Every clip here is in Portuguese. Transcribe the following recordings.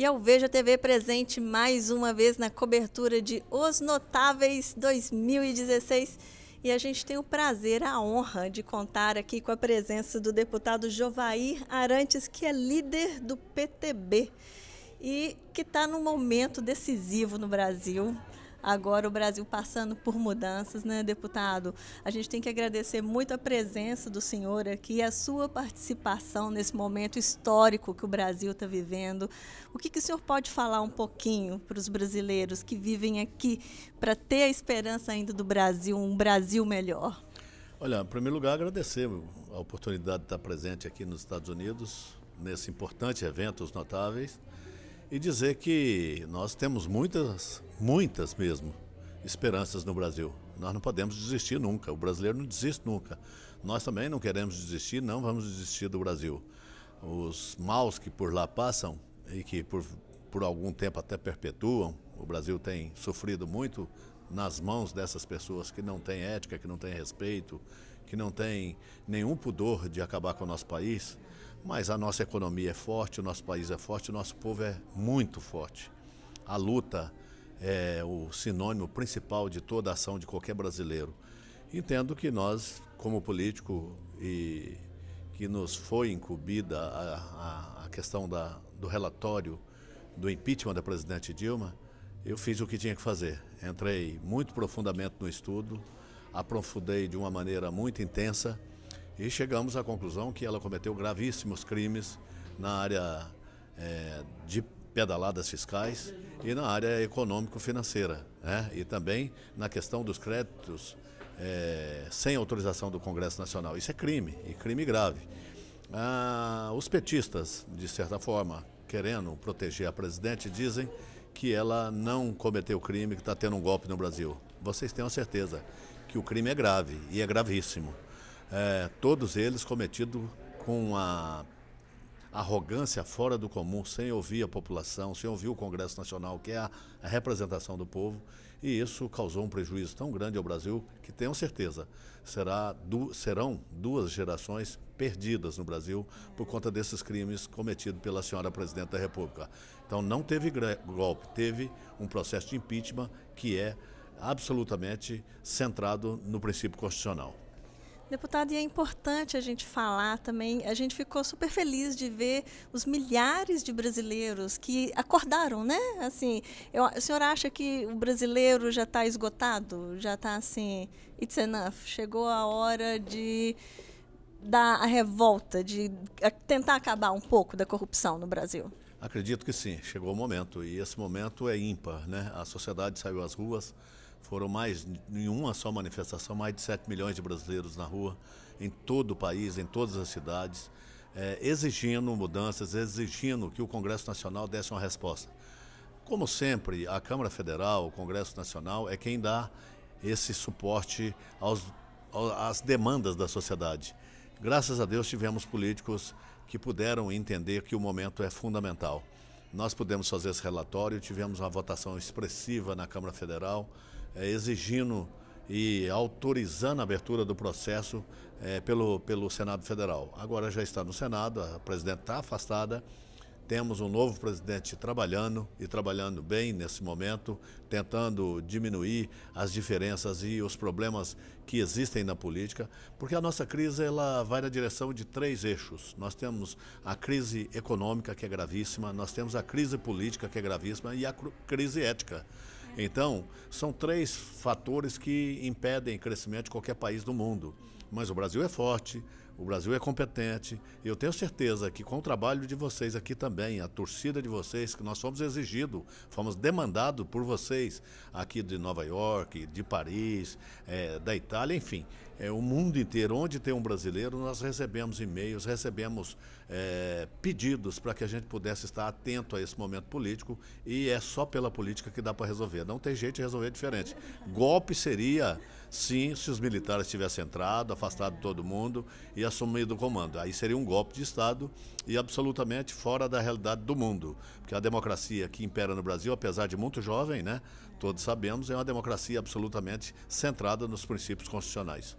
E ao Veja TV presente mais uma vez na cobertura de Os Notáveis 2016. E a gente tem o prazer, a honra de contar aqui com a presença do deputado Jovair Arantes, que é líder do PTB e que está num momento decisivo no Brasil agora o Brasil passando por mudanças, né, deputado? A gente tem que agradecer muito a presença do senhor aqui, e a sua participação nesse momento histórico que o Brasil está vivendo. O que, que o senhor pode falar um pouquinho para os brasileiros que vivem aqui para ter a esperança ainda do Brasil, um Brasil melhor? Olha, em primeiro lugar, agradecer a oportunidade de estar presente aqui nos Estados Unidos, nesse importante evento, os notáveis e dizer que nós temos muitas, muitas mesmo, esperanças no Brasil. Nós não podemos desistir nunca, o brasileiro não desiste nunca. Nós também não queremos desistir, não vamos desistir do Brasil. Os maus que por lá passam e que por, por algum tempo até perpetuam, o Brasil tem sofrido muito nas mãos dessas pessoas que não têm ética, que não têm respeito, que não têm nenhum pudor de acabar com o nosso país. Mas a nossa economia é forte, o nosso país é forte, o nosso povo é muito forte. A luta é o sinônimo principal de toda a ação de qualquer brasileiro. Entendo que nós, como político, e que nos foi incumbida a, a, a questão da, do relatório do impeachment da presidente Dilma, eu fiz o que tinha que fazer. Entrei muito profundamente no estudo, aprofundei de uma maneira muito intensa e chegamos à conclusão que ela cometeu gravíssimos crimes na área é, de pedaladas fiscais e na área econômico-financeira. Né? E também na questão dos créditos é, sem autorização do Congresso Nacional. Isso é crime, e crime grave. Ah, os petistas, de certa forma, querendo proteger a presidente, dizem que ela não cometeu crime, que está tendo um golpe no Brasil. Vocês tenham certeza que o crime é grave e é gravíssimo. É, todos eles cometidos com a arrogância fora do comum, sem ouvir a população, sem ouvir o Congresso Nacional, que é a, a representação do povo, e isso causou um prejuízo tão grande ao Brasil que tenho certeza será du, serão duas gerações perdidas no Brasil por conta desses crimes cometidos pela senhora presidente da República. Então não teve golpe, teve um processo de impeachment que é absolutamente centrado no princípio constitucional. Deputado, e é importante a gente falar também, a gente ficou super feliz de ver os milhares de brasileiros que acordaram, né? Assim, eu, o senhor acha que o brasileiro já está esgotado? Já está assim, it's enough, chegou a hora de dar a revolta, de tentar acabar um pouco da corrupção no Brasil? Acredito que sim, chegou o momento, e esse momento é ímpar, né? A sociedade saiu às ruas, foram mais, em uma só manifestação, mais de 7 milhões de brasileiros na rua, em todo o país, em todas as cidades, é, exigindo mudanças, exigindo que o Congresso Nacional desse uma resposta. Como sempre, a Câmara Federal, o Congresso Nacional, é quem dá esse suporte aos, às demandas da sociedade. Graças a Deus tivemos políticos que puderam entender que o momento é fundamental. Nós pudemos fazer esse relatório, tivemos uma votação expressiva na Câmara Federal, é, exigindo e autorizando a abertura do processo é, pelo, pelo Senado Federal. Agora já está no Senado, a presidente está afastada, temos um novo presidente trabalhando e trabalhando bem nesse momento, tentando diminuir as diferenças e os problemas que existem na política, porque a nossa crise ela vai na direção de três eixos. Nós temos a crise econômica que é gravíssima, nós temos a crise política que é gravíssima e a crise ética. Então, são três fatores que impedem o crescimento de qualquer país do mundo. Mas o Brasil é forte, o Brasil é competente e eu tenho certeza que com o trabalho de vocês aqui também, a torcida de vocês, que nós fomos exigidos, fomos demandados por vocês aqui de Nova York, de Paris, é, da Itália, enfim, é, o mundo inteiro, onde tem um brasileiro, nós recebemos e-mails, recebemos é, pedidos para que a gente pudesse estar atento a esse momento político e é só pela política que dá para resolver. Não tem jeito de resolver diferente. Golpe seria Sim, se os militares tivessem entrado, afastado todo mundo e assumido o comando. Aí seria um golpe de Estado e absolutamente fora da realidade do mundo. Porque a democracia que impera no Brasil, apesar de muito jovem, né, todos sabemos, é uma democracia absolutamente centrada nos princípios constitucionais.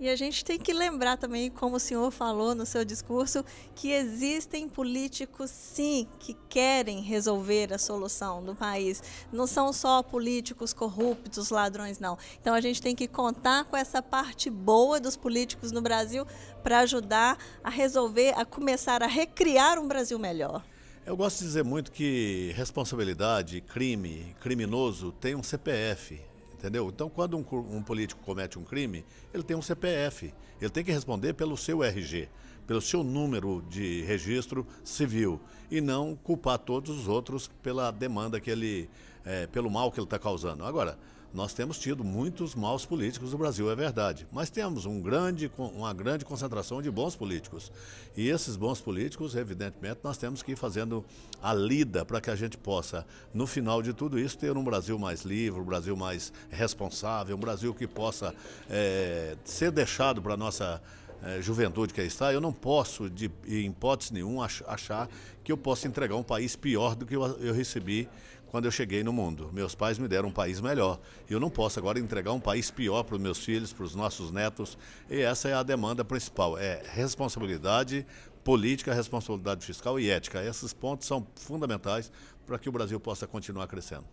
E a gente tem que lembrar também, como o senhor falou no seu discurso, que existem políticos, sim, que querem resolver a solução do país. Não são só políticos corruptos, ladrões, não. Então a gente tem que contar com essa parte boa dos políticos no Brasil para ajudar a resolver, a começar a recriar um Brasil melhor. Eu gosto de dizer muito que responsabilidade, crime, criminoso tem um CPF. Entendeu? Então, quando um, um, político comete um crime, ele tem um CPF. Ele tem que responder pelo seu RG, pelo seu número de registro civil. E não culpar todos os outros pela demanda que ele. É, pelo mal que ele está causando. Agora, nós temos tido muitos maus políticos no Brasil, é verdade, mas temos um grande, uma grande concentração de bons políticos. E esses bons políticos, evidentemente, nós temos que ir fazendo a lida para que a gente possa, no final de tudo isso, ter um Brasil mais livre, um Brasil mais responsável, um Brasil que possa é, ser deixado para a nossa eh, juventude que aí está, eu não posso, de hipótese nenhuma, achar que eu possa entregar um país pior do que eu recebi quando eu cheguei no mundo. Meus pais me deram um país melhor. E eu não posso agora entregar um país pior para os meus filhos, para os nossos netos. E essa é a demanda principal: é responsabilidade política, responsabilidade fiscal e ética. Esses pontos são fundamentais para que o Brasil possa continuar crescendo.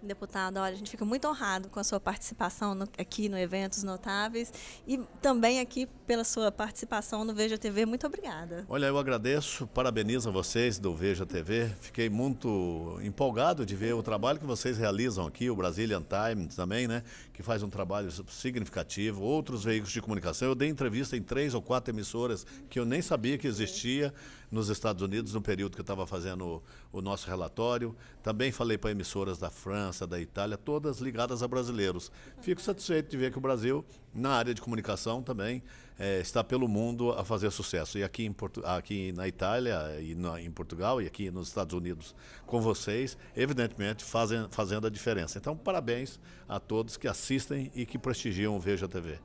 Deputado, olha, a gente fica muito honrado com a sua participação no, aqui no Eventos Notáveis e também aqui pela sua participação no Veja TV. Muito obrigada. Olha, eu agradeço, parabenizo a vocês do Veja TV. Fiquei muito empolgado de ver o trabalho que vocês realizam aqui, o Brazilian Times também, né? Que faz um trabalho significativo, outros veículos de comunicação. Eu dei entrevista em três ou quatro emissoras que eu nem sabia que existia nos Estados Unidos no período que eu estava fazendo o, o nosso relatório. Também falei para emissoras da França França, da Itália, todas ligadas a brasileiros. Fico satisfeito de ver que o Brasil, na área de comunicação também, é, está pelo mundo a fazer sucesso. E aqui, em Porto, aqui na Itália, eh, e na, em Portugal, e aqui nos Estados Unidos com vocês, evidentemente fazem, fazendo a diferença. Então, parabéns a todos que assistem e que prestigiam o Veja TV.